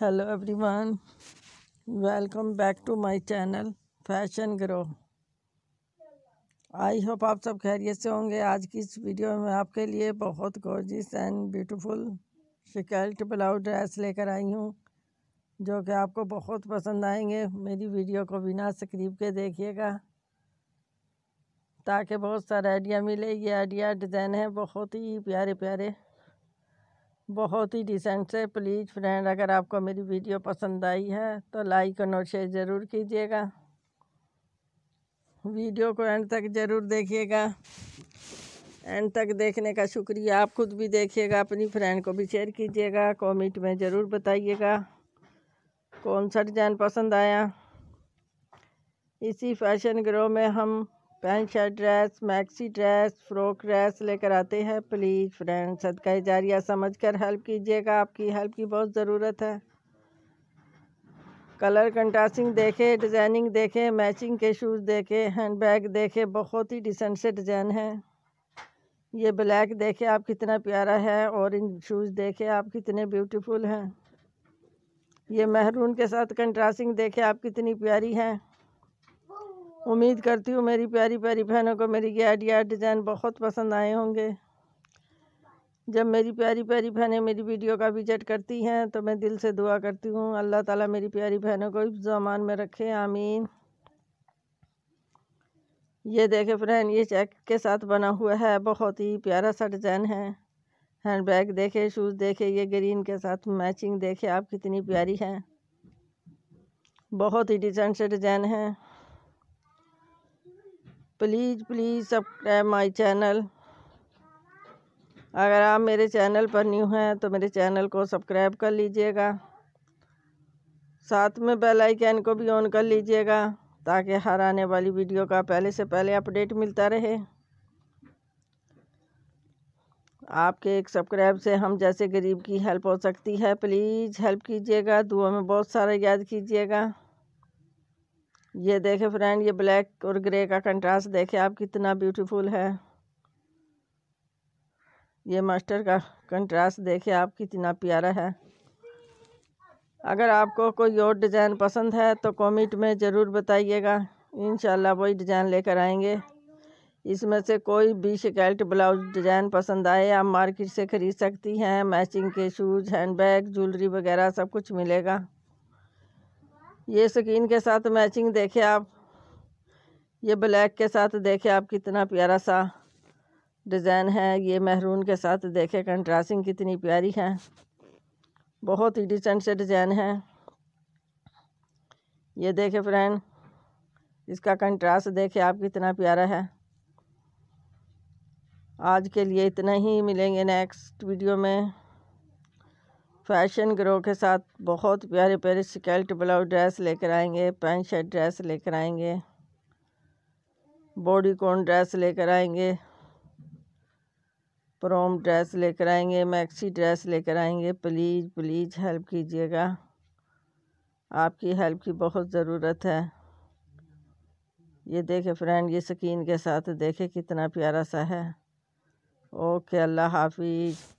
hello everyone welcome back to my channel fashion grow I hope आप सब खैरियत से होंगे आज की इस वीडियो में आपके लिए बहुत गोजिस एंड ब्यूटीफुल शिकल्ट ब्लाउज ड्रेस लेकर आई हूँ जो कि आपको बहुत पसंद आएंगे मेरी वीडियो को बिना स्क्रीप के देखिएगा ताकि बहुत सारा आइडिया मिले ये आइडिया डिज़ाइन है बहुत ही प्यारे प्यारे बहुत ही डिसेंट से प्लीज़ फ्रेंड अगर आपको मेरी वीडियो पसंद आई है तो लाइक और नोट शेयर ज़रूर कीजिएगा वीडियो को एंड तक ज़रूर देखिएगा एंड तक देखने का शुक्रिया आप खुद भी देखिएगा अपनी फ्रेंड को भी शेयर कीजिएगा कमेंट में ज़रूर बताइएगा कौन सा डिज़ाइन पसंद आया इसी फैशन ग्रो में हम pant shirt dress maxi dress frock dress लेकर आते हैं प्लीज़ फ्रेंड सदका जारिया समझ कर हेल्प कीजिएगा आपकी हेल्प की बहुत ज़रूरत है कलर कंट्रास्टिंग देखे डिज़ाइनिंग देखे मैचिंग के शूज़ देखे हैंड बैग देखे बहुत ही डिसेंट से डिज़ाइन है ये ब्लैक देखे आप कितना प्यारा है इन शूज़ देखे आप कितने ब्यूटीफुल हैं ये महरून के साथ कंट्रास्टिंग देखे आप कितनी प्यारी हैं उम्मीद करती हूँ मेरी प्यारी प्यारी बहनों को मेरी ये आइडिया डिज़ाइन बहुत पसंद आए होंगे जब मेरी प्यारी प्यारी बहनें मेरी वीडियो का विजिट करती हैं तो मैं दिल से दुआ करती हूँ अल्लाह ताला मेरी प्यारी बहनों को इस जमान में रखे आमीन ये देखें फ्रेंड ये चेक के साथ बना हुआ है बहुत ही प्यारा सा डिज़ाइन है हैंड बैग देखे शूज़ देखे ये ग्रीन के साथ मैचिंग देखे आप कितनी प्यारी हैं बहुत ही डिसेंट से डिज़ाइन है please please subscribe my channel अगर आप मेरे चैनल पर न्यू हैं तो मेरे चैनल को सब्सक्राइब कर लीजिएगा साथ में बेल आइकन को भी ऑन कर लीजिएगा ताकि हर आने वाली वीडियो का पहले से पहले अपडेट मिलता रहे आपके एक सब्सक्राइब से हम जैसे गरीब की हेल्प हो सकती है प्लीज़ हेल्प कीजिएगा दुआ में बहुत सारा याद कीजिएगा ये देखें फ्रेंड ये ब्लैक और ग्रे का कंट्रास्ट देखें आप कितना ब्यूटीफुल है ये मास्टर का कंट्रास्ट देखें आप कितना प्यारा है अगर आपको कोई और डिज़ाइन पसंद है तो कमेंट में ज़रूर बताइएगा इन वही डिज़ाइन लेकर आएंगे इसमें से कोई भी शिकायत ब्लाउज डिज़ाइन पसंद आए आप मार्केट से ख़रीद सकती हैं मैचिंग के शूज़ हैंड बैग ज्वेलरी वगैरह सब कुछ मिलेगा ये स्किन के साथ मैचिंग देखे आप ये ब्लैक के साथ देखे आप कितना प्यारा सा डिज़ाइन है ये महरून के साथ देखे कंट्रास्टिंग कितनी प्यारी है बहुत ही डिसेंट से डिज़ाइन है ये देखे फ्रेंड इसका कंट्रास्ट देखे आप कितना प्यारा है आज के लिए इतना ही मिलेंगे नेक्स्ट वीडियो में फैशन ग्रो के साथ बहुत प्यारे प्यारे स्केल्ट ब्लाउज ड्रेस लेकर आएंगे पैंट शर्ट ड्रेस लेकर आएंगे बॉडी कॉन ड्रेस लेकर आएंगे प्रोम ड्रेस लेकर आएंगे मैक्सी ड्रेस लेकर आएंगे प्लीज़ प्लीज़ हेल्प कीजिएगा आपकी हेल्प की बहुत ज़रूरत है ये देखे फ्रेंड ये स्कीन के साथ देखे कितना प्यारा सा है ओके अल्लाह हाफिज़